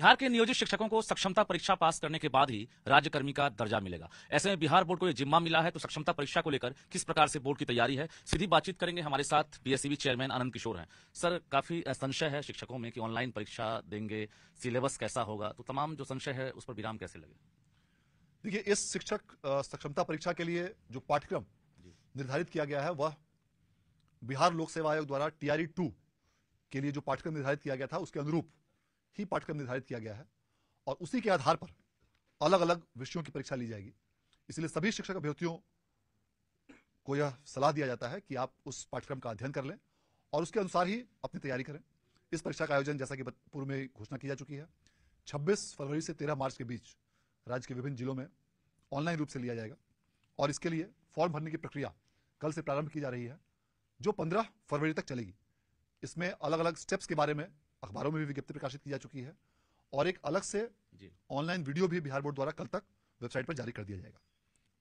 बिहार के नियोजित शिक्षकों को सक्षमता परीक्षा पास करने के बाद ही राज्यकर्मी का दर्जा मिलेगा ऐसे में बिहार बोर्ड को यह जिम्मा मिला है तो सक्षमता परीक्षा को लेकर किस प्रकार से बोर्ड की तैयारी है सीधी बातचीत करेंगे हमारे साथ बीएससीबी चेयरमैन आनंद किशोर हैं सर काफी संशय है शिक्षकों में कि ऑनलाइन परीक्षा देंगे सिलेबस कैसा होगा तो तमाम जो संशय है उस पर विराम कैसे लगे देखिए इस शिक्षक सक्षमता परीक्षा के लिए जो पाठ्यक्रम निर्धारित किया गया है वह बिहार लोक सेवा आयोग द्वारा टीआरई टू के लिए जो पाठ्यक्रम निर्धारित किया गया था उसके अनुरूप ही पाठ्यक्रम निर्धारित किया गया है और उसी के आधार पर अलग अलग विषयों की परीक्षा ली जाएगी इसलिए सभी शिक्षक अभ्यर्थियों को यह सलाह दिया जाता है कि आप उस पाठ्यक्रम का अध्ययन कर लें और उसके अनुसार ही अपनी तैयारी करें इस परीक्षा का आयोजन जैसा कि पूर्व में घोषणा की जा चुकी है 26 फरवरी से 13 मार्च के बीच राज्य के विभिन्न जिलों में ऑनलाइन रूप से लिया जाएगा और इसके लिए फॉर्म भरने की प्रक्रिया कल से प्रारंभ की जा रही है जो 15 फरवरी तक चलेगी इसमें अलग अलग स्टेप्स के बारे में अखबारों में भी विज्ञप्ति प्रकाशित की जा चुकी है और एक अलग से ऑनलाइन वीडियो भी बिहार बोर्ड द्वारा कल तक वेबसाइट पर जारी कर दिया जाएगा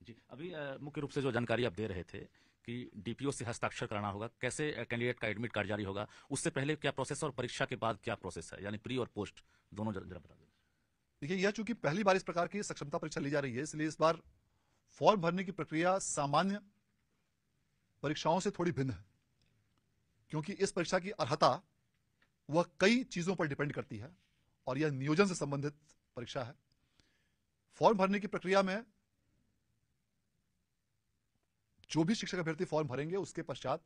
जी अभी मुख्य रूप से जो जानकारी आप दे रहे थे कि डीपीओ से हस्ताक्षर कराना होगा कैसे कैंडिडेट का एडमिट कार्ड जारी होगा उससे पहले क्या प्रोसेस और परीक्षा के बाद क्या प्रोसेस है यानी प्री और पोस्ट दोनों जरा बता दें देखिए यह चूंकि पहली बार इस प्रकार की सक्षमता परीक्षा ली जा रही है इसलिए इस बार फॉर्म भरने की प्रक्रिया सामान्य परीक्षाओं से थोड़ी भिन्न है क्योंकि इस परीक्षा की अर्ता वह कई चीज़ों पर डिपेंड करती है और यह नियोजन से संबंधित परीक्षा है फॉर्म भरने की प्रक्रिया में जो भी शिक्षक अभ्यर्थी फॉर्म भरेंगे उसके पश्चात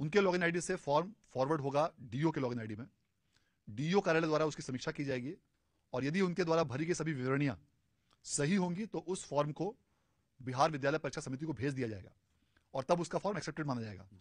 उनके लॉगिन आईडी से फॉर्म फॉरवर्ड होगा डीओ के लॉगिन आईडी में डीओ कार्यालय द्वारा उसकी समीक्षा की जाएगी और यदि उनके द्वारा भरी गई सभी विवरणियां सही होंगी तो उस फॉर्म को बिहार विद्यालय परीक्षा समिति को भेज दिया जाएगा और तब उसका फॉर्म एक्सेप्टेड माना जाएगा